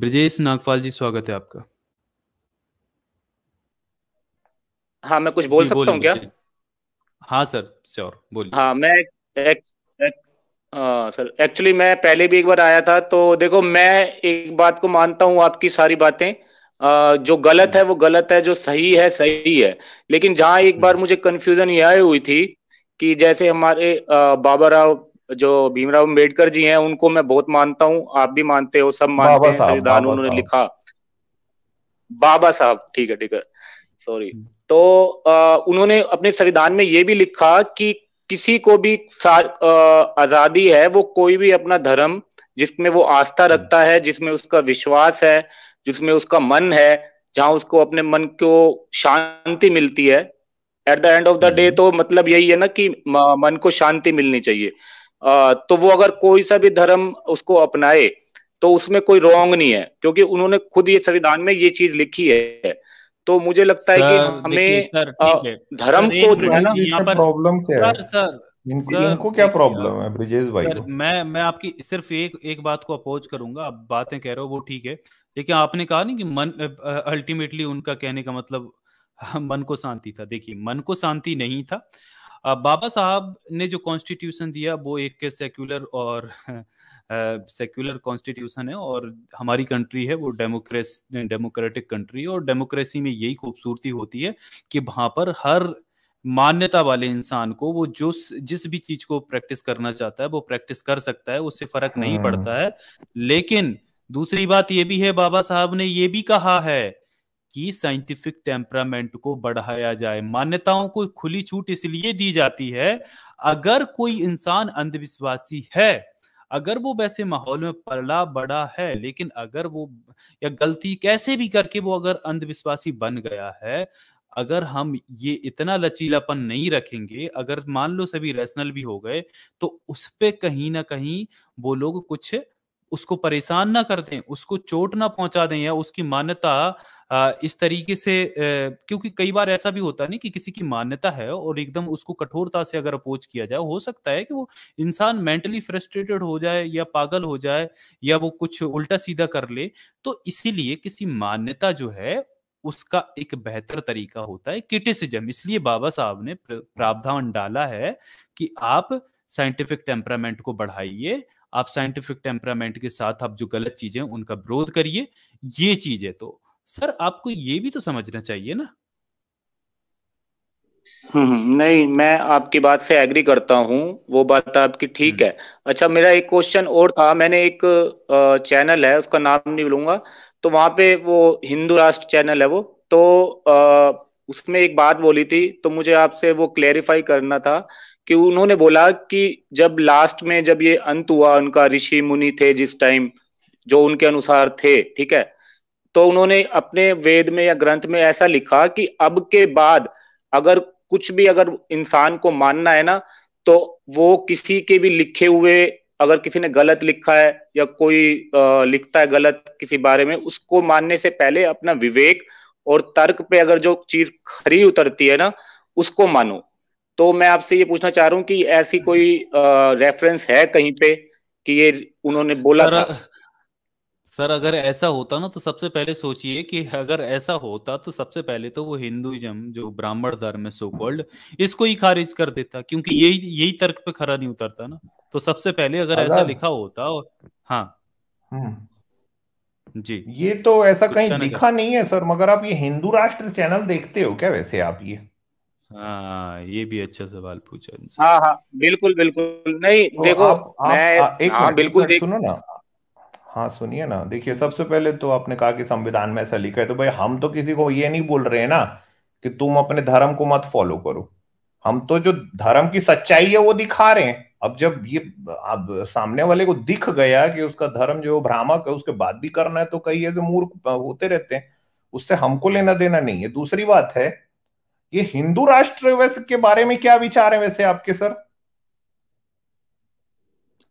ब्रजेश नागपाल जी स्वागत है आपका हाँ मैं कुछ बोल सकता हूँ क्या हाँ सर श्योर बोलिए हाँ मैं एक, एक, आ, सर एक्चुअली मैं पहले भी एक बार आया था तो देखो मैं एक बात को मानता हूँ आपकी सारी बातें जो गलत है वो गलत है जो सही है सही है लेकिन जहाँ एक बार हम्म। मुझे कंफ्यूजन यह हुई थी कि जैसे हमारे बाबा राव जो भीमराव अम्बेडकर जी हैं उनको मैं बहुत मानता हूँ आप भी मानते हो सब मानते हैं संविधान उन्होंने लिखा बाबा साहब ठीक है ठीक है सॉरी हम्म। तो आ, उन्होंने अपने संविधान में ये भी लिखा कि किसी को भी आजादी है वो कोई भी अपना धर्म जिसमें वो आस्था हम्म। रखता है जिसमें उसका विश्वास है जिसमें उसका मन है जहां उसको अपने मन को शांति मिलती है at the end of the day तो मतलब यही है ना कि मन को शांति मिलनी चाहिए तो वो अगर कोई सा भी धर्म उसको अपनाए तो उसमें कोई रॉन्ग नहीं है क्योंकि उन्होंने खुद ये संविधान में ये चीज लिखी है तो मुझे लगता सर, है कि हमें सर, धर्म को जो है ना पर प्रॉब्लम क्या है सर इनको, सर, इनको क्या प्रॉब्लम है ब्रिजेश भाई सर, मैं मैं आपकी सिर्फ एक एक बात को अपोज करूंगा आप बातें कह रहे हो वो ठीक है लेकिन आपने कहा नहीं कि मन अल्टीमेटली उनका कहने का मतलब मन को शांति था देखिए मन को शांति नहीं था बाबा साहब ने जो कॉन्स्टिट्यूशन दिया वो एक सेक्युलर और सेक्युलर कॉन्स्टिट्यूशन है और हमारी कंट्री है वो डेमोक्रेस डेमोक्रेटिक कंट्री और डेमोक्रेसी में यही खूबसूरती होती है कि वहां पर हर मान्यता वाले इंसान को वो जो जिस भी चीज को प्रैक्टिस करना चाहता है वो प्रैक्टिस कर सकता है उससे फर्क नहीं हाँ। पड़ता है लेकिन दूसरी बात ये भी है बाबा साहब ने ये भी कहा है कि साइंटिफिक टेम्परामेंट को बढ़ाया जाए मान्यताओं को खुली छूट इसलिए दी जाती है अगर कोई इंसान अंधविश्वासी है अगर वो वैसे माहौल में पला बड़ा है लेकिन अगर वो या गलती कैसे भी करके वो अगर अंधविश्वासी बन गया है अगर हम ये इतना लचीलापन नहीं रखेंगे अगर मान लो सभी रैशनल भी हो गए तो उस पर कहीं ना कहीं वो लोग कुछ उसको परेशान ना कर दें उसको चोट ना पहुंचा दें या उसकी मान्यता इस तरीके से क्योंकि कई बार ऐसा भी होता नहीं कि किसी की मान्यता है और एकदम उसको कठोरता से अगर अप्रोच किया जाए हो सकता है कि वो इंसान मेंटली फ्रस्ट्रेटेड हो जाए या पागल हो जाए या वो कुछ उल्टा सीधा कर ले तो इसीलिए किसी मान्यता जो है उसका एक बेहतर तरीका होता है क्रिटिसिज्म इसलिए बाबा साहब ने प्रावधान डाला है कि आप साइंटिफिक टेम्परामेंट को बढ़ाइए आप साइंटिफिक टेम्परामेंट के साथ आप जो गलत चीजें उनका विरोध करिए ये चीज है तो सर आपको ये भी तो समझना चाहिए ना हम्म, हम्म, नहीं मैं आपकी बात से एग्री करता हूँ वो बात आपकी ठीक हम्म। है अच्छा मेरा एक क्वेश्चन और था मैंने एक चैनल है उसका नाम नहीं बोलूंगा तो वहां पे वो हिंदू राष्ट्र चैनल है वो तो आ, उसमें एक बात बोली थी तो मुझे आपसे वो क्लेरिफाई करना था कि उन्होंने बोला कि जब लास्ट में जब ये अंत हुआ उनका ऋषि मुनि थे जिस टाइम जो उनके अनुसार थे ठीक है तो उन्होंने अपने वेद में या ग्रंथ में ऐसा लिखा कि अब के बाद अगर कुछ भी अगर इंसान को मानना है ना तो वो किसी के भी लिखे हुए अगर किसी ने गलत लिखा है या कोई आ, लिखता है गलत किसी बारे में उसको मानने से पहले अपना विवेक और तर्क पे अगर जो चीज खरी उतरती है ना उसको मानो तो मैं आपसे ये पूछना चाह रहा हूँ कि ऐसी कोई रेफरेंस है कहीं पे कि ये उन्होंने बोला सर, था सर अगर ऐसा होता ना तो सबसे पहले सोचिए कि अगर ऐसा होता तो सबसे पहले तो वो हिंदुइज्म जो ब्राह्मण धर्म है सो कॉल्ड इसको ही खारिज कर देता क्योंकि यही यही तर्क पे खरा नहीं उतरता ना तो सबसे पहले अगर, अगर ऐसा लिखा होता और हाँ हम्म। जी ये तो ऐसा कहीं लिखा नहीं है सर मगर आप ये हिंदू राष्ट्र चैनल देखते हो क्या वैसे आप ये हाँ ये भी अच्छा सवाल पूछा हाँ हाँ बिल्कुल बिल्कुल नहीं तो देखो आप, आप, मैं आ, एक हाँ बिल्कुल देख सुनो ना हाँ सुनिए ना देखिए सबसे पहले तो आपने कहा कि संविधान में ऐसा लिखा है तो भाई हम तो किसी को ये नहीं बोल रहे हैं ना कि तुम अपने धर्म को मत फॉलो करो हम तो जो धर्म की सच्चाई है वो दिखा रहे हैं अब जब ये अब सामने वाले को दिख गया कि उसका धर्म जो भ्रामक है उसके बाद भी करना है तो कई ऐसे मूर्ख होते रहते हैं उससे हमको लेना देना नहीं है दूसरी बात है ये हिंदू राष्ट्र वैसे के बारे में क्या विचार है वैसे आपके सर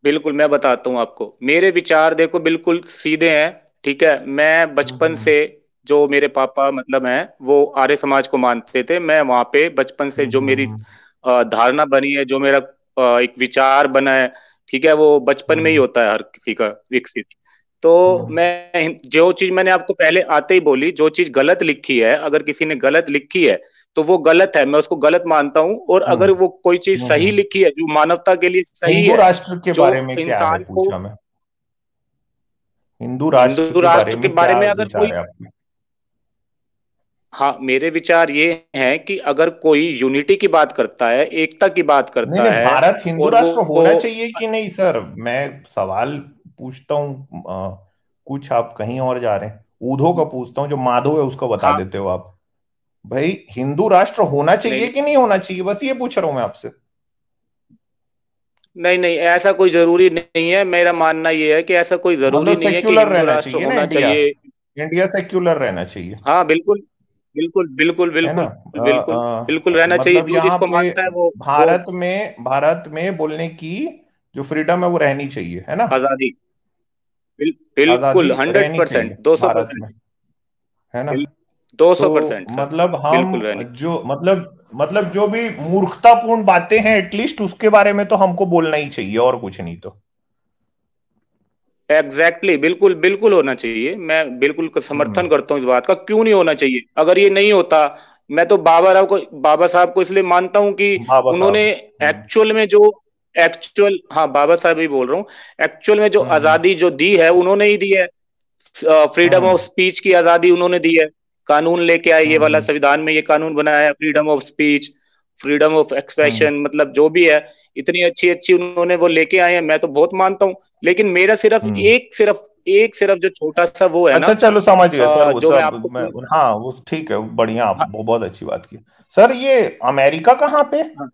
बिल्कुल मैं बताता हूँ आपको मेरे विचार देखो बिल्कुल सीधे हैं ठीक है मैं बचपन हम्म। से जो मेरे पापा मतलब हैं वो आर्य समाज को मानते थे मैं वहां पे बचपन से जो मेरी हम्म। धारणा बनी है जो मेरा एक विचार बना है ठीक है वो बचपन में ही हम्म। होता है हर किसी का विकसित तो मैं जो चीज मैंने आपको पहले आते ही बोली जो चीज गलत लिखी है अगर किसी ने गलत लिखी है तो वो गलत है मैं उसको गलत मानता हूँ और हम्म। अगर वो कोई चीज हम्म। सही लिखी है जो मानवता के लिए सही है राष्ट्र के बारे में इंसान को हिंदू राष्ट्र हिंदू राष्ट्र के बारे में अगर कोई हाँ मेरे विचार ये हैं कि अगर कोई यूनिटी की बात करता है एकता की बात करता नहीं, नहीं, है भारत हिंदू राष्ट्र होना चाहिए कि नहीं सर मैं सवाल पूछता हूँ कुछ आप कहीं और जा रहे हैं ऊधो का पूछता हूँ जो माधो है उसको बता हाँ, देते हो आप भाई हिंदू राष्ट्र होना चाहिए कि नहीं होना चाहिए बस ये पूछ रहा हूं मैं आपसे नहीं नहीं ऐसा कोई जरूरी नहीं है मेरा मानना यह है कि ऐसा कोई जरूरी मतलब नहीं है कि राष्ट्र होना चाहिए इंडिया सेक्युलर रहना चाहिए हाँ बिल्कुल बिल्कुल बिल्कुल बिल्कुल बिल्कुल बिल्कुल रहना चाहिए मतलब जो जिसको मानता है वो भारत में भारत में बोलने की जो फ्रीडम है वो रहनी चाहिए है ना आजादी बिल्कुल हंड्रेड परसेंट दो सौ है ना दो सौ तो परसेंट मतलब हम जो मतलब मतलब जो भी मूर्खतापूर्ण बातें हैं एटलीस्ट उसके बारे में तो हमको बोलना ही चाहिए और कुछ नहीं तो एग्जैक्टली exactly, बिल्कुल बिल्कुल होना चाहिए मैं बिल्कुल समर्थन हम्म। करता हूँ इस बात का क्यों नहीं होना चाहिए अगर ये नहीं होता मैं तो बाबा राव को बाबा साहब को इसलिए मानता हूँ कि उन्होंने एक्चुअल हम्म। में जो एक्चुअल हाँ बाबा साहब ही बोल रहा हूँ एक्चुअल में जो हम्म। आजादी जो दी है उन्होंने ही दी है फ्रीडम ऑफ स्पीच की आजादी उन्होंने दी है कानून लेके आए ये वाला हम्म। संविधान में ये कानून बनाया freedom of speech freedom of expression मतलब जो भी है इतनी अच्छी अच्छी उन्होंने वो लेके आए हैं मैं तो बहुत मानता हूँ लेकिन मेरा सिर्फ हम्म। एक सिर्फ एक सिर्फ जो छोटा सा वो है अच्छा ना, चलो समझ गया सर जो मैं आपको मैं, हाँ वो ठीक है बढ़िया आप हाँ, बहुत अच्छी बात की सर ये अमेरिका कहाँ पे हाँ।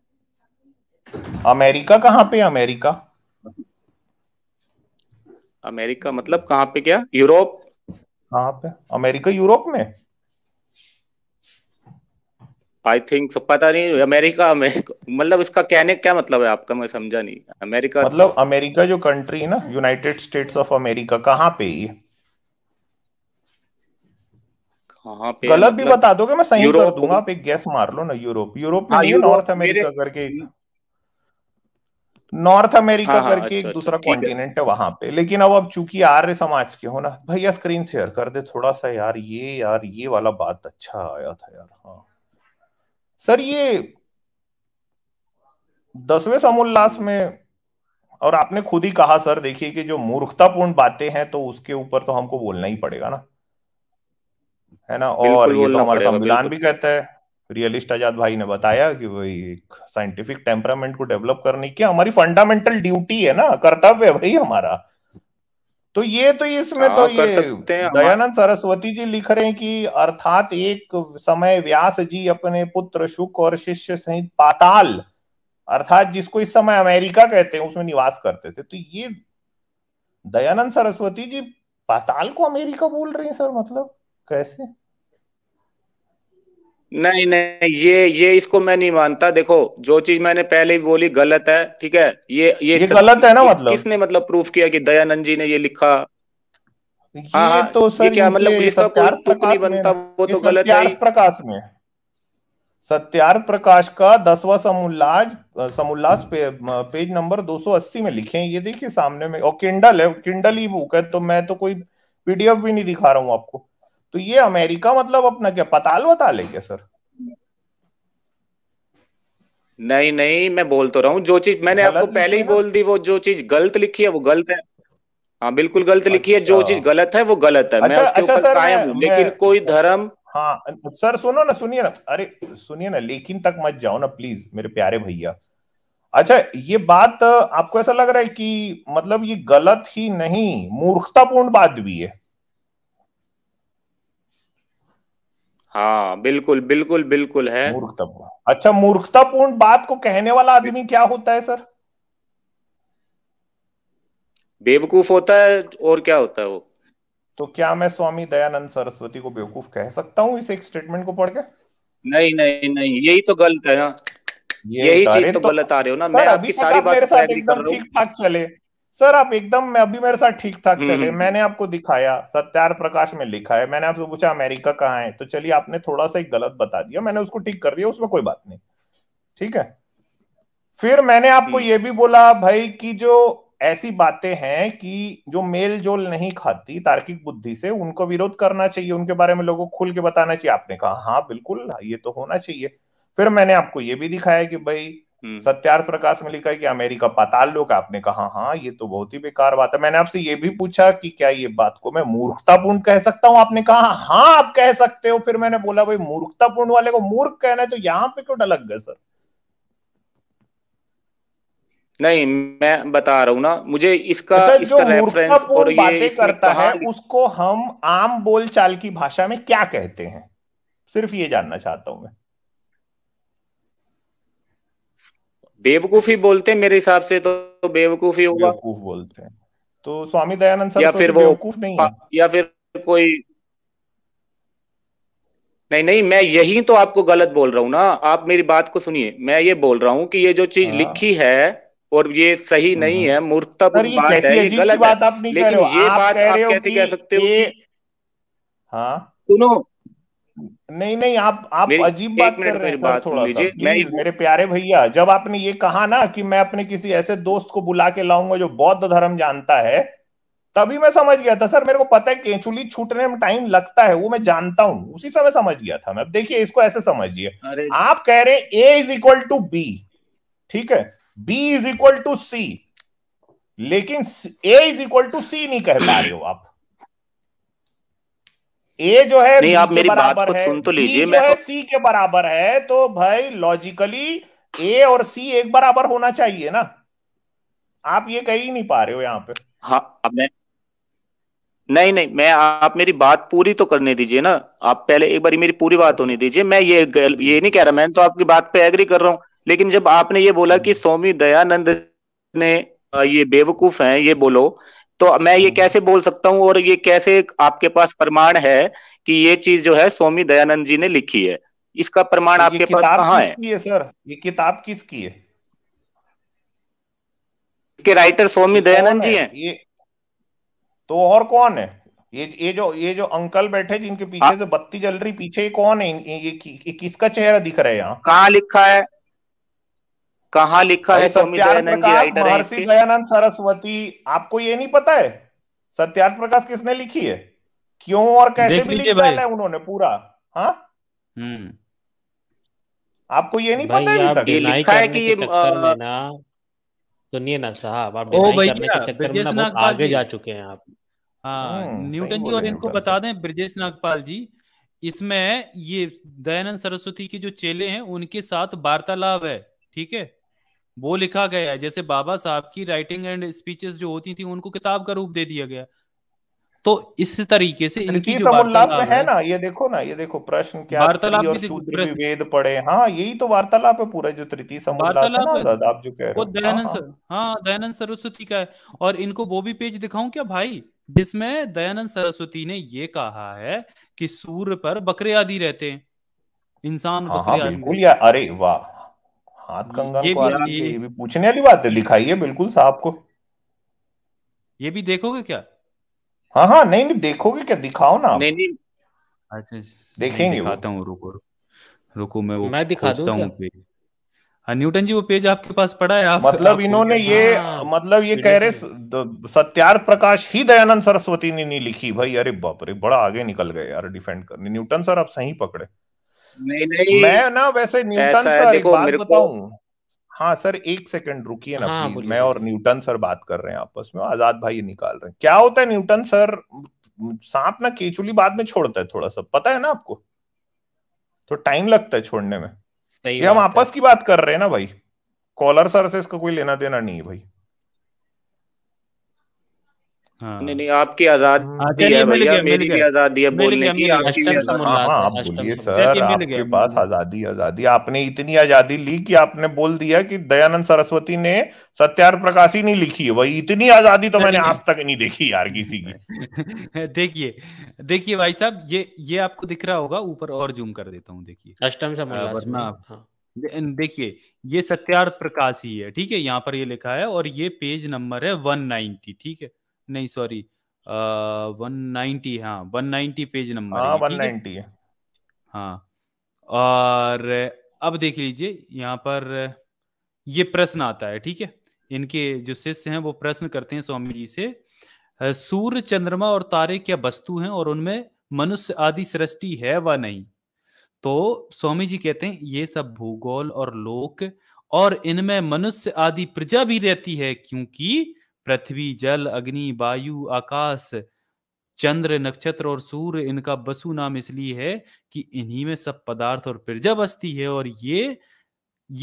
अमेरिका कहाँ पे अमेरिका अमेरिका मतलब कहाँ पे क्या यूरोप कहाँ पे अमेरिका यूरोप में आई थिंक पता नहीं अमेरिका में मतलब इसका कहने क्या मतलब है आपका मैं समझा नहीं अमेरिका मतलब अमेरिका जो कंट्री है ना यूनाइटेड स्टेट्स ऑफ अमेरिका कहाँ पे ही पे गलत मतलब, भी बता दोगे मैं सही कर दूंगा आप एक गैस मार लो ना यूरोप हाँ, यूरोप में नहीं नॉर्थ अमेरिका करके नॉर्थ अमेरिका करके एक हाँ, हाँ, अच्छा, दूसरा कॉन्टिनेंट है वहां पे लेकिन अब अब चूंकि आर्य समाज के हो ना भैया स्क्रीन शेयर कर दे थोड़ा सा यार ये यार ये वाला बात अच्छा आया था यार हाँ सर ये दसवें समोल्लास में और आपने खुद ही कहा सर देखिए कि जो मूर्खतापूर्ण बातें हैं तो उसके ऊपर तो हमको बोलना ही पड़ेगा ना है ना और ये तो हमारा संविधान भी कहता है रियलिस्ट आजाद भाई ने बताया कि भाई एक साइंटिफिक टेम्परामेंट को डेवलप करने की हमारी फंडामेंटल ड्यूटी है ना कर्तव्य है भाई हमारा तो ये तो इसमें तो हाँ, ये दयानंद सरस्वती जी लिख रहे हैं कि अर्थात एक समय व्यास जी अपने पुत्र शुक और शिष्य सहित पाताल अर्थात जिसको इस समय अमेरिका कहते हैं उसमें निवास करते थे तो ये दयानंद सरस्वती जी पाताल को अमेरिका बोल रहे हैं सर मतलब कैसे नहीं नहीं ये ये इसको मैं नहीं मानता देखो जो चीज मैंने पहले भी बोली गलत है ठीक है ये ये, ये गलत है ना मतलब किसने मतलब प्रूफ किया कि दयानंद जी ने ये लिखा ये हाँ, हाँ, तो सर ये क्या मतलब नहीं बनता वो तो गलत है प्रकाश में सत्यार प्रकाश का दसवा समुल्लाज समुल्लास पे, पेज नंबर 280 में लिखे ये देखिए सामने में और किंडल है किंडल ई बुक है तो मैं तो कोई पीडीएफ भी नहीं दिखा रहा हूँ आपको तो ये अमेरिका मतलब अपना क्या पताल बता ले क्या सर नहीं नहीं मैं बोल तो रहा हूँ जो चीज मैंने आपको पहले ही बोल दी वो जो चीज गलत लिखी है वो गलत है हाँ बिल्कुल गलत अच्छा, लिखी है जो अच्छा। चीज गलत है वो गलत है अच्छा, मैं उसके अच्छा, सर, कायम हूँ लेकिन कोई धर्म हाँ सर सुनो ना सुनिए ना अरे सुनिए ना लेकिन तक मत जाओ ना प्लीज मेरे प्यारे भैया अच्छा ये बात आपको ऐसा लग रहा है कि मतलब ये गलत ही नहीं मूर्खतापूर्ण बात भी है हाँ बिल्कुल बिल्कुल बिल्कुल है मूर्खतापूर्ण अच्छा मूर्खतापूर्ण बात को कहने वाला आदमी क्या होता है सर बेवकूफ होता है और क्या होता है वो तो क्या मैं स्वामी दयानंद सरस्वती को बेवकूफ कह सकता हूँ इस एक स्टेटमेंट को पढ़ के नहीं नहीं नहीं यही तो गलत है ना यही चीज तो, तो गलत आ रहे हो ना मैं आपकी सारी बात ठीक ठाक चले सर आप एकदम मैं अभी मेरे साथ ठीक ठाक हम्म, चले हम्म। मैंने आपको दिखाया सत्यार प्रकाश में लिखा है मैंने आपसे पूछा अमेरिका कहाँ है तो चलिए आपने थोड़ा सा एक गलत बता दिया मैंने उसको ठीक कर दिया उसमें कोई बात नहीं ठीक है फिर मैंने आपको हम्म। ये भी बोला भाई कि जो ऐसी बातें हैं कि जो मेल जोल नहीं खाती तार्किक बुद्धि से उनको विरोध करना चाहिए उनके बारे में लोगों को खुल के बताना चाहिए आपने कहा हाँ बिल्कुल ये तो होना चाहिए फिर मैंने आपको ये भी दिखाया कि भाई हम्म। सत्यार्थ प्रकाश में लिखा है कि अमेरिका पाताल लोग आपने कहा हाँ ये तो बहुत ही बेकार बात है मैंने आपसे ये भी पूछा कि क्या ये बात को मैं मूर्खतापूर्ण कह सकता हूं आपने कहा हाँ आप कह सकते हो फिर मैंने बोला भाई मूर्खतापूर्ण वाले को मूर्ख कहना है तो यहाँ पे क्यों डलग गए सर नहीं मैं बता रहा हूँ ना मुझे इसका अच्छा, इसका रेफरेंस बातें करता है उसको हम आम बोलचाल की भाषा में क्या कहते हैं सिर्फ ये जानना चाहता हूँ मैं बेवकूफी बोलते मेरे हिसाब से तो, तो, बेवकूफी होगा बेवकूफ बोलते हैं तो स्वामी दयानंद या तो फिर तो वो बेवकूफ नहीं है या फिर कोई नहीं नहीं मैं यही तो आपको गलत बोल रहा हूँ ना आप मेरी बात को सुनिए मैं ये बोल रहा हूँ कि ये जो चीज हाँ। लिखी है और ये सही हम्म। नहीं है मूर्खता बात है ये गलत बात है। आप नहीं लेकिन ये बात आप कैसे कह सकते हो हाँ सुनो नहीं नहीं आप आप अजीब बात कर रहे हैं सर थोड़ा सा प्लीज मेरे प्यारे भैया जब आपने ये कहा ना कि मैं अपने किसी ऐसे दोस्त को बुला के लाऊंगा जो बौद्ध धर्म जानता है तभी मैं समझ गया था सर मेरे को पता है केंचुली छूटने में टाइम लगता है वो मैं जानता हूँ उसी समय समझ गया था मैं देखिए इसको ऐसे समझिए आप कह रहे हैं A is equal to B ठीक है B is equal to C लेकिन A is equal to C नहीं कह पा रहे हो आप ए जो है नहीं, आप मेरी बात को सुन तो लीजिए मैं है सी के बराबर है तो भाई लॉजिकली ए और सी एक बराबर होना चाहिए ना आप ये कह ही नहीं पा रहे हो यहाँ पे हाँ मैं नहीं नहीं मैं आप मेरी बात पूरी तो करने दीजिए ना आप पहले एक बार मेरी पूरी बात होने दीजिए मैं ये ये नहीं कह रहा मैं तो आपकी बात पे एग्री कर रहा हूँ लेकिन जब आपने ये बोला कि स्वामी दयानंद ने ये बेवकूफ हैं ये बोलो तो मैं ये हम्म। कैसे बोल सकता हूँ और ये कैसे आपके पास प्रमाण है कि ये चीज जो है स्वामी दयानंद जी ने लिखी है इसका प्रमाण आपके पास कहाँ है? है सर ये किताब किसकी है के राइटर स्वामी दयानंद जी हैं ये तो और कौन है ये ये जो ये जो अंकल बैठे जिनके पीछे हाँ। से बत्ती जल रही पीछे कौन है ये, ये, ये किसका चेहरा दिख रहा है यहाँ कहाँ लिखा है कहा लिखा है स्वामी दयानंद जी राइटर महर्षि दयानंद सरस्वती आपको ये नहीं पता है सत्यार्थ प्रकाश किसने लिखी है क्यों और कैसे भी लिख डाला है उन्होंने पूरा हाँ हम्म। आपको ये नहीं पता है तक लिखा है कि ये सुनिए ना साहब आप भाई करने के चक्कर में आगे जा चुके हैं आप हाँ हम्म, न्यूटन जी और इनको बता दें ब्रजेश नागपाल जी इसमें ये दयानंद सरस्वती के जो चेले हैं उनके साथ वार्तालाप है ठीक है वो लिखा गया है जैसे बाबा साहब की राइटिंग एंड स्पीचेस जो होती थी उनको किताब का रूप दे दिया गया तो इस तरीके से इनकी जो वार्तालाप है ना ये देखो ना ये देखो प्रश्न क्या वार्तालाप और शूद्र विभेद पड़े हाँ यही तो वार्तालाप है पूरा जो तृतीय वार्तालाप आप जो कह रहे हो दयानंद हाँ, सर हाँ।, हाँ दयानंद सरस्वती का है और इनको वो भी पेज दिखाऊं क्या भाई जिसमें दयानंद सरस्वती ने ये कहा है कि सूर्य पर बकरे आदि रहते हैं इंसान हाँ, बकरे आदि अरे वाह हाथ कंगाल को आराम ये, भी पूछने वाली बात है दिखाइए बिल्कुल साहब को ये भी देखोगे क्या हाँ हाँ नहीं नहीं देखोगे क्या दिखाओ ना नहीं नहीं अच्छा, अच्छा देखेंगे दिखाता हूँ रुको रुको मैं वो मैं दिखाता हूँ हाँ, न्यूटन जी वो पेज आपके पास पड़ा है आप मतलब इन्होंने ये हाँ, मतलब ये कह रहे सत्यार प्रकाश ही दयानंद सरस्वती ने नहीं लिखी भाई अरे बाप रे बड़ा आगे निकल गए यार डिफेंड करने न्यूटन सर आप सही पकड़े नहीं नहीं मैं ना वैसे न्यूटन सर एक बात बताऊं हाँ सर एक सेकंड रुकिए ना हाँ, प्लीज मैं और न्यूटन सर बात कर रहे हैं आपस में आजाद भाई निकाल रहे हैं क्या होता है न्यूटन सर सांप ना केचुली बाद में छोड़ता है थोड़ा सा पता है ना आपको तो टाइम लगता है छोड़ने में ये हम आपस की बात कर रहे हैं ना भाई कॉलर सर से इसका कोई लेना देना नहीं है भाई हाँ। नहीं नहीं आपकी आजादी हाँ। है भैया मेरी भी आजादी है बोलने की आप अच्छा, हाँ, अच्छा, बोलिए अच्छा। सर आपके पास आजादी आजादी आपने इतनी आजादी ली कि आपने बोल दिया कि दयानंद सरस्वती ने सत्यार प्रकाश ही नहीं लिखी है वही इतनी आजादी तो मैंने आज तक नहीं देखी यार किसी की देखिए देखिए भाई साहब ये ये आपको दिख रहा होगा ऊपर और जूम कर देता हूँ देखिए अष्टम से देखिए ये सत्यार्थ प्रकाश ही है ठीक है यहाँ पर ये लिखा है और ये पेज नंबर है वन नाइनटी ठीक है नहीं सॉरी वन नाइनटी हाँ वन नाइनटी पेज नंबर हाँ वन नाइनटी है हाँ और अब देख लीजिए यहाँ पर ये प्रश्न आता है ठीक है इनके जो शिष्य हैं वो प्रश्न करते हैं स्वामी जी से सूर्य चंद्रमा और तारे क्या वस्तु हैं और उनमें मनुष्य आदि सृष्टि है व नहीं तो स्वामी जी कहते हैं ये सब भूगोल और लोक और इनमें मनुष्य आदि प्रजा भी रहती है क्योंकि पृथ्वी जल अग्नि वायु आकाश चंद्र नक्षत्र और सूर्य इनका बसु नाम इसलिए है कि इन्हीं में सब पदार्थ और प्रजा बसती है और ये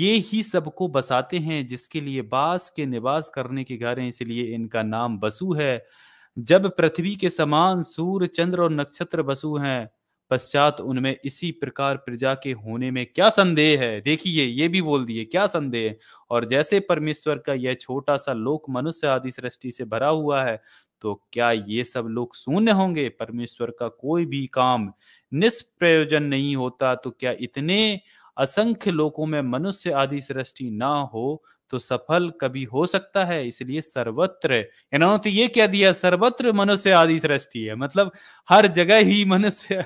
ये ही सबको बसाते हैं जिसके लिए बास के निवास करने के घर हैं इसलिए इनका नाम बसु है जब पृथ्वी के समान सूर्य चंद्र और नक्षत्र बसु हैं पश्चात उनमें इसी प्रकार प्रजा के होने में क्या संदेह है देखिए ये भी बोल दिए क्या संदेह है और जैसे परमेश्वर का यह छोटा सा लोक मनुष्य आदि सृष्टि से भरा हुआ है तो क्या ये सब लोग शून्य होंगे परमेश्वर का कोई भी काम निष्प्रयोजन नहीं होता तो क्या इतने असंख्य लोकों में मनुष्य आदि सृष्टि ना हो तो सफल कभी हो सकता है इसलिए सर्वत्र इन्होंने तो ये कह दिया सर्वत्र मनुष्य आदि सृष्टि है मतलब हर जगह ही मनुष्य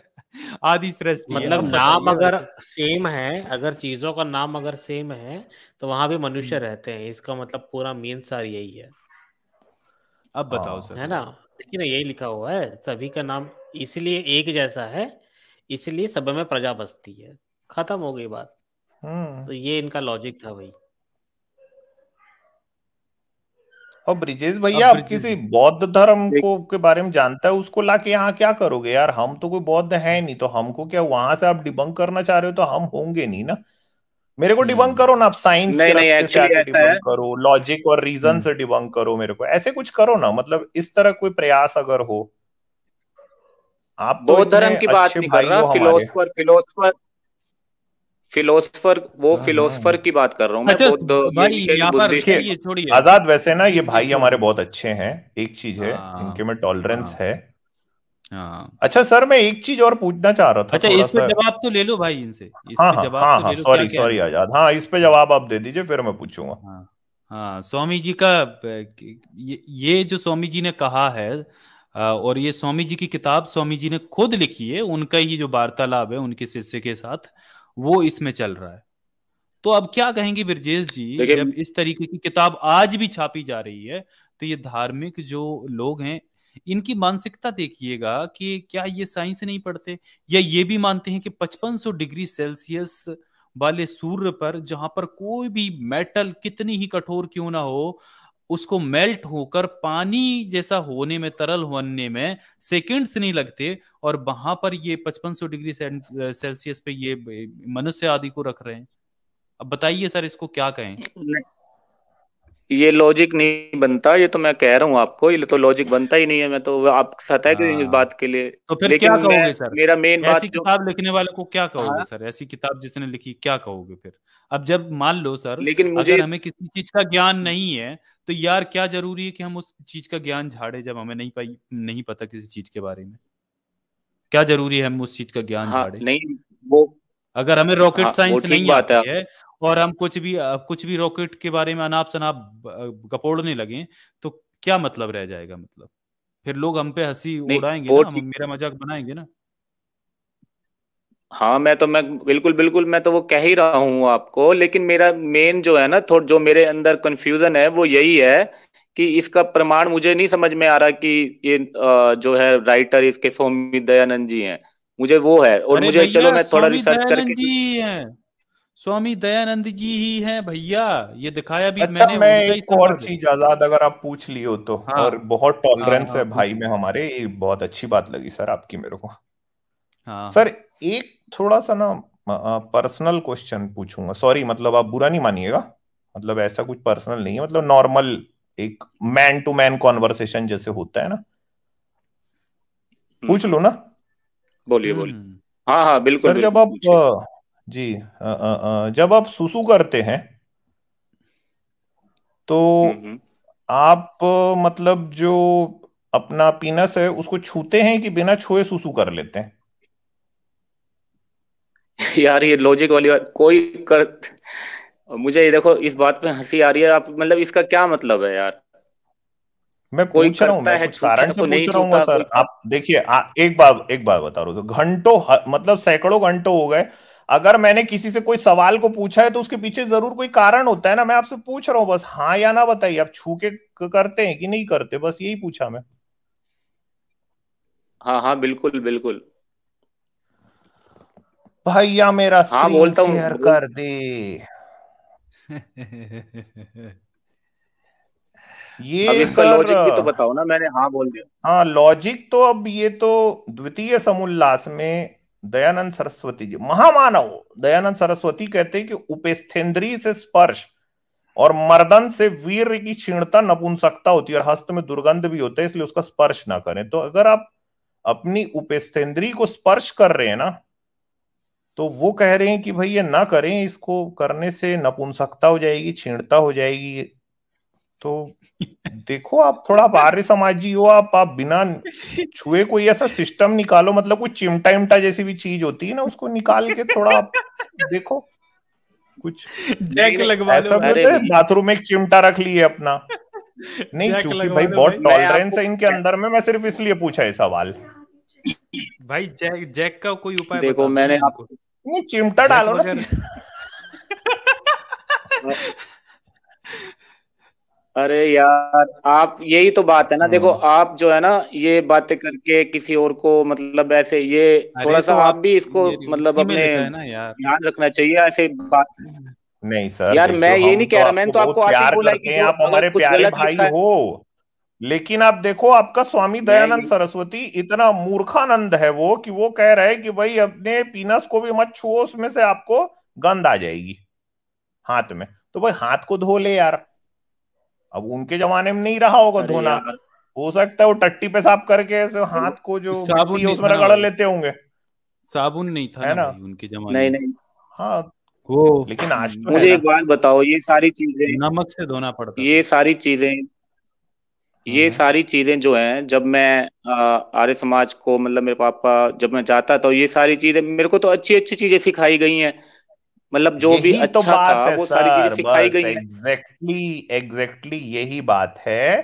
आदि सृष्टि मतलब नाम अगर सेम है अगर चीजों का नाम अगर सेम है तो वहां भी मनुष्य हम्म। रहते हैं इसका मतलब पूरा मीन सार यही है अब बताओ हाँ। सर है ना देखिए ना यही लिखा हुआ है सभी का नाम इसलिए एक जैसा है इसलिए सब में प्रजा बसती है खत्म हो गई बात हम्म। तो ये इनका लॉजिक था भाई और ब्रिजेश भैया आप किसी बौद्ध धर्म को के बारे में जानता है उसको लाके यहाँ क्या करोगे यार हम तो कोई बौद्ध है हम्म। नहीं तो हमको क्या वहां से आप डिबंक करना चाह रहे हो तो हम होंगे नहीं ना मेरे को डिबंक हम्म। करो ना आप साइंस के रास्ते से आके डिबंक करो लॉजिक और रीजन हम्म। से डिबंक करो मेरे को ऐसे कुछ करो ना मतलब इस तरह कोई प्रयास अगर हो आप तो बौद्ध धर्म की बात नहीं कर रहा फिलोसफर फिलोसफर फिलोसफर वो हाँ, फिलोसफर हाँ। की बात कर रहा हूँ अच्छा, तो आजाद वैसे ना ये भाई हमारे बहुत अच्छे हैं एक चीज है हाँ, इनके में टॉलरेंस है अच्छा सर मैं एक चीज और पूछना चाह रहा था अच्छा इस पे जवाब तो ले लो भाई इनसे इस हाँ, पे जवाब हाँ, तो सॉरी सॉरी आजाद हाँ इस पे जवाब आप दे दीजिए फिर मैं पूछूंगा हाँ, हाँ स्वामी जी का ये, ये जो स्वामी जी ने कहा है और ये स्वामी जी की किताब स्वामी जी ने खुद लिखी है उनका ही जो वार्तालाप है उनके शिष्य के साथ वो इसमें चल रहा है तो अब क्या कहेंगे ब्रजेश जी जब इस तरीके की किताब आज भी छापी जा रही है तो ये धार्मिक जो लोग हैं इनकी मानसिकता देखिएगा कि क्या ये साइंस नहीं पढ़ते या ये भी मानते हैं कि 5500 डिग्री सेल्सियस वाले सूर्य पर जहां पर कोई भी मेटल कितनी ही कठोर क्यों ना हो उसको मेल्ट होकर पानी जैसा होने में तरल होने में सेकंड्स नहीं लगते और वहां पर ये 5500 डिग्री सेल्सियस पे ये मनुष्य आदि को रख रहे हैं अब बताइए सर इसको क्या कहें ये लॉजिक नहीं बनता ये तो मैं कह रहा हूँ आपको ये तो लॉजिक बनता ही नहीं है मैं तो आप सतह के इस हाँ। बात के लिए तो फिर क्या कहोगे सर मेरा मेन बात किताब लिखने वाले को क्या हाँ। कहोगे सर ऐसी किताब जिसने लिखी क्या कहोगे फिर अब जब मान लो सर लेकिन मुझे अगर हमें किसी चीज का ज्ञान नहीं है तो यार क्या जरूरी है कि हम उस चीज का ज्ञान झाड़े जब हमें नहीं पाई नहीं पता किसी चीज के बारे में क्या जरूरी है हम उस चीज का ज्ञान हाँ, झाड़े नहीं वो अगर हमें रॉकेट साइंस नहीं आता है और हम कुछ भी कुछ भी रॉकेट के बारे में अनाप शनाप गपोड़ने लगे तो क्या मतलब रह जाएगा मतलब फिर लोग हम पे हंसी उड़ाएंगे ना हम मेरा मजाक बनाएंगे ना हाँ मैं तो मैं बिल्कुल बिल्कुल मैं तो वो कह ही रहा हूँ आपको लेकिन मेरा मेन जो है ना थोड़ा जो मेरे अंदर कंफ्यूजन है वो यही है कि इसका प्रमाण मुझे नहीं समझ में आ रहा कि ये जो है राइटर इसके स्वामी दयानंद जी हैं मुझे वो है और मुझे चलो मैं थोड़ा रिसर्च करके स्वामी दयानंद जी ही हैं भैया ये दिखाया भी अच्छा, मैंने मैं एक और चीज आजाद अगर आप पूछ लिए हो तो हाँ, और बहुत टॉलरेंस हाँ, हाँ, है भाई में हमारे ये बहुत अच्छी बात लगी सर आपकी मेरे को हाँ, सर एक थोड़ा सा ना पर्सनल क्वेश्चन पूछूंगा सॉरी मतलब आप बुरा नहीं मानिएगा मतलब ऐसा कुछ पर्सनल नहीं है मतलब नॉर्मल एक मैन टू मैन कॉन्वर्सेशन जैसे होता है ना पूछ हम्म। लो ना बोलिए बोलिए हम्म। हाँ हाँ बिल्कुल सर जब आप जी आ, आ, आ, जब आप सुसु करते हैं तो हम्म, हम्म। आप मतलब जो अपना पीनस है उसको छूते हैं कि बिना छुए सुसु कर लेते हैं यार ये लॉजिक वाली बात कोई कर मुझे ये देखो इस बात पे हंसी आ रही है आप मतलब इसका क्या मतलब है यार मैं कोई पूछ रहा हूँ कारण तो से पूछ रहा हूँ सर आप देखिए एक बार एक बार बता रहा हूँ तो घंटों मतलब सैकड़ों घंटों हो गए अगर मैंने किसी से कोई सवाल को पूछा है तो उसके पीछे जरूर कोई कारण होता है ना मैं आपसे पूछ रहा हूँ बस हाँ या ना बताइए आप छू के करते हैं कि नहीं करते बस यही पूछा मैं हाँ हाँ बिल्कुल बिल्कुल भैया मेरा हाँ बोलता हूँ कर दे ये अब इसका लॉजिक भी तो बताओ ना मैंने हाँ बोल दिया हाँ लॉजिक तो अब ये तो द्वितीय समोल्लास में दयानंद सरस्वती जी महामानव दयानंद सरस्वती कहते हैं कि उपेस्थेंद्री से स्पर्श और मर्दन से वीर की क्षीणता नपुंसकता होती है और हस्त में दुर्गंध भी होता है इसलिए उसका स्पर्श ना करें तो अगर आप अपनी उपेस्थेंद्री को स्पर्श कर रहे हैं ना तो वो कह रहे हैं कि भाई ये ना करें इसको करने से नपुंसकता हो जाएगी क्षीणता हो जाएगी तो देखो आप थोड़ा आर्य समाजी हो आप आप बिना छुए कोई ऐसा सिस्टम निकालो मतलब कोई चिमटा इमटा जैसी भी चीज होती है ना उसको निकाल के थोड़ा आप देखो कुछ जैक लगवा ऐसा लो बाथरूम में एक चिमटा रख लिए अपना नहीं चूंकि भाई बहुत टॉलरेंस है इनके अंदर में मैं सिर्फ इसलिए पूछा है सवाल भाई जैक जैक का कोई उपाय देखो मैंने आपको नहीं चिमटा डालो ना अरे यार आप यही तो बात है ना देखो हम्म। आप जो है ना ये बातें करके किसी और को मतलब ऐसे ये थोड़ा सा तो आप भी इसको मतलब अपने ध्यान रखना चाहिए ऐसे बात नहीं सर यार मैं ये नहीं तो कह रहा मैंने तो आपको आप मतलब हमारे प्यारे भाई हो लेकिन आप देखो आपका स्वामी दयानंद सरस्वती इतना मूर्खानंद है वो कि वो कह रहे कि भाई अपने पीनस को भी मत छुओ उसमें से आपको गंद आ जाएगी हाथ में तो भाई हाथ को धो ले यार अब उनके जमाने में नहीं रहा होगा धोना हो सकता है वो टट्टी पे साफ करके ऐसे हाथ को जो साबुन उसमें रगड़ लेते होंगे साबुन नहीं था है ना उनके जमाने नहीं नहीं हाँ वो लेकिन आज तो मुझे एक बात बताओ ये सारी चीजें नमक से धोना पड़ता ये सारी चीजें ये हम्म। सारी चीजें जो हैं जब मैं आर्य समाज को मतलब मेरे पापा जब मैं जाता था तो ये सारी चीजें मेरे को तो अच्छी अच्छी चीजें सिखाई गई हैं मतलब जो भी तो अच्छा तो बात था वो सारी चीजें सिखाई गई एग्जैक्टली एग्जैक्टली यही बात है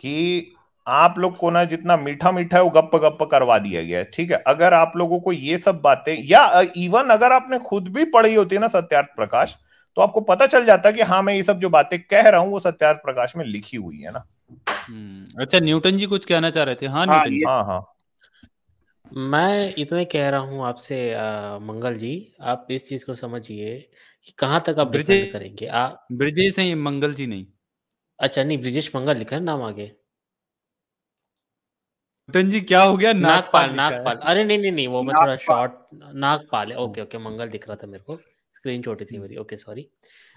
कि आप लोग को ना जितना मीठा मीठा है वो गप गप करवा दिया गया है ठीक है अगर आप लोगों को ये सब बातें या इवन अगर आपने खुद भी पढ़ी होती है ना सत्यार्थ प्रकाश तो आपको पता चल जाता कि हाँ मैं ये सब जो बातें कह रहा हूँ वो सत्यार्थ प्रकाश में लिखी हुई है ना हम्म, अच्छा न्यूटन जी कुछ कहना चाह रहे थे हाँ, हाँ न्यूटन हाँ हाँ मैं इतने कह रहा हूं आपसे मंगल जी आप इस चीज को समझिए कि कहां तक आप ब्रिजेश करेंगे आप ब्रिजेश हैं मंगल जी नहीं अच्छा नहीं ब्रिजेश मंगल लिखा है नाम आगे टन जी क्या हो गया नागपाल नागपाल अरे नहीं नहीं नहीं वो मैं थोड़ा शॉर्ट नागपाल है ओके हाँ। ओके मंगल दिख रहा था मेरे को स्क्रीन छोटी थी हम्म। मेरी ओके सॉरी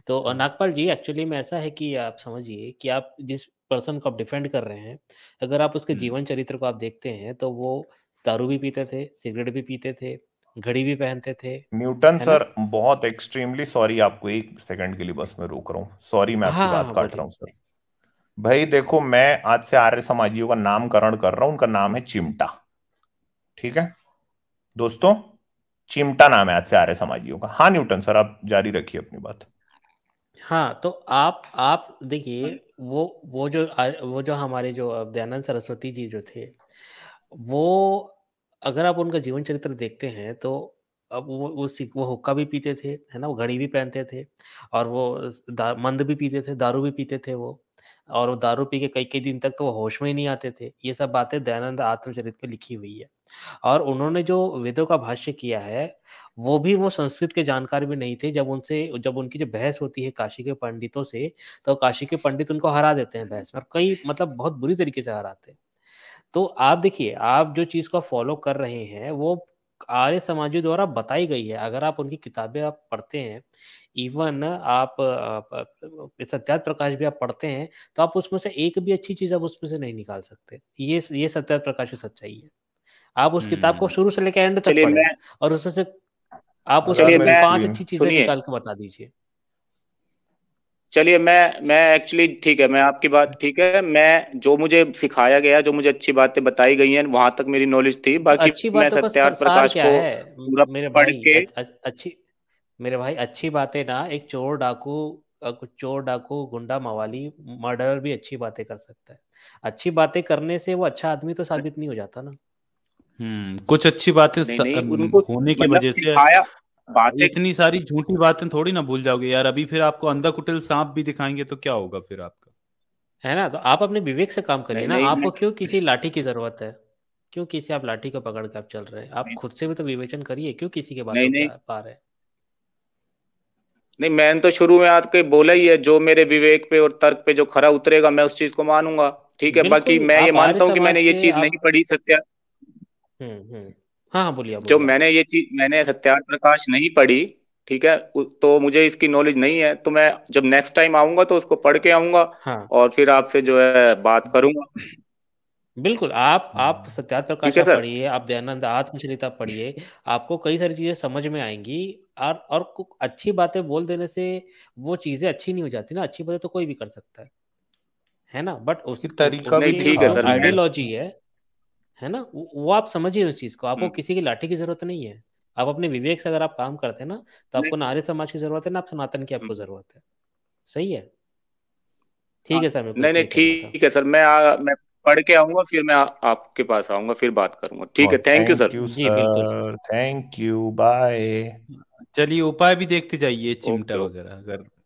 तो हाँ। नागपाल जी एक्चुअली में ऐसा है कि आप समझिए कि आप जिस पर्सन को आप डिफेंड कर रहे हैं अगर आप उसके हम्म। जीवन चरित्र को आप देखते हैं तो वो दारू भी पीते थे सिगरेट भी पीते थे घड़ी भी पहनते थे न्यूटन सर बहुत एक्सट्रीमली सॉरी आपको एक सेकंड के लिए बस मैं रोक रहा हूँ सॉरी मैं आपकी हाँ, बात काट रहा हूँ सर भाई देखो मैं आज से आर्य समाजियों का नामकरण कर रहा हूँ उनका नाम है चिमटा ठीक है दोस्तों चिमटा नाम है आज से आर्य समाजियों का हाँ न्यूटन सर आप जारी रखिए अपनी बात हाँ तो आप आप देखिए हाँ। वो वो जो वो जो हमारे जो दयानंद सरस्वती जी जो थे वो अगर आप उनका जीवन चरित्र देखते हैं तो अब वो वो सिख- वो हुक्का भी पीते थे है ना वो घड़ी भी पहनते थे और वो मंद भी पीते थे दारू भी पीते थे वो और वो दारू पी के कई कई दिन तक तो वो होश में ही नहीं आते थे ये सब बातें दयानंद आत्मचरित में लिखी हुई है और उन्होंने जो वेदों का भाष्य किया है वो भी वो संस्कृत के जानकार भी नहीं थे जब उनसे जब उनकी जो बहस होती है काशी के पंडितों से तो काशी के पंडित उनको हरा देते हैं बहस में और कई मतलब बहुत बुरी तरीके से हराते हैं तो आप देखिए आप जो चीज को फॉलो कर रहे हैं वो आर्य समाज द्वारा बताई गई है अगर आप उनकी किताबें आप पढ़ते हैं इवन आप सत्यार्थ प्रकाश भी आप पढ़ते हैं तो आप उसमें से एक भी अच्छी चीज आप उसमें से नहीं निकाल सकते ये ये सत्याग प्रकाश की सच्चाई है आप उस किताब को हम्म। शुरू से लेकर एंड तक पढ़ें और उसमें से आप उसमें पांच अच्छी चीजें निकाल के बता दीजिए चलिए मैं मैं एक्चुअली ठीक है मैं आपकी बात ठीक है मैं जो मुझे सिखाया गया जो मुझे अच्छी बातें बताई गई हैं वहां तक मेरी नॉलेज थी बाकी अच्छी मैं सत्यार्थ प्रकाश को पूरा मेरे पढ़ के अच्छी मेरे भाई अच्छी बातें ना एक चोर डाकू चोर डाकू गुंडा मवाली मर्डर भी अच्छी बातें कर सकता है अच्छी बातें करने से वो अच्छा आदमी तो साबित नहीं हो जाता ना हम्म कुछ अच्छी बातें होने की मतलब वजह से बातें इतनी सारी झूठी बातें थोड़ी ना भूल जाओगे यार अभी फिर आपको अंधा कुटिल सांप भी दिखाएंगे तो क्या होगा फिर आपका है ना तो आप अपने विवेक से काम करिए ना आपको क्यों किसी लाठी की जरूरत है क्यों किसी आप लाठी को पकड़ के आप चल रहे हैं आप खुद से भी तो विवेचन करिए क्यों किसी के बारे में पा रहे नहीं मैंने तो शुरू में आज के बोला ही है जो मेरे विवेक पे और तर्क पे जो खरा उतरेगा मैं उस चीज को मानूंगा ठीक है बाकी मैं ये मानता हूँ कि मैंने ये चीज नहीं पढ़ी सत्या हम्म हम्म हाँ हाँ बोलिए जो मैंने ये चीज मैंने सत्यार्थ प्रकाश नहीं पढ़ी ठीक है तो मुझे इसकी नॉलेज नहीं है तो मैं जब नेक्स्ट टाइम आऊंगा तो उसको पढ़ के आऊंगा हाँ। और फिर आपसे जो है बात करूंगा बिल्कुल आप आप हाँ। सत्यार्थ प्रकाश पढ़िए आप दयानंद आत्मचरिता पढ़िए आपको कई सारी चीजें समझ में आएंगी और और अच्छी बातें बोल देने से वो चीजें अच्छी नहीं हो जाती ना अच्छी बातें तो कोई भी कर सकता है है ना बट उसी तरीका भी ठीक है आइडियोलॉजी हाँ, है है ना वो, वो आप समझिए उस चीज को आपको हम्म। किसी की लाठी की जरूरत नहीं है आप अपने विवेक से अगर आप काम करते हैं ना तो आपको नारे समाज की जरूरत है ना आप सनातन की आपको हम्म। जरूरत है सही है हाँ। ठीक है सर नहीं नहीं ठीक है सर मैं आ, मैं पढ़ के आऊंगा फिर मैं आ, आपके पास आऊंगा फिर बात करूंगा ठीक है थैंक यू सर जी बिल्कुल थैंक यू बाय चलिए उपाय भी देखते जाइए चिमटा वगैरह अगर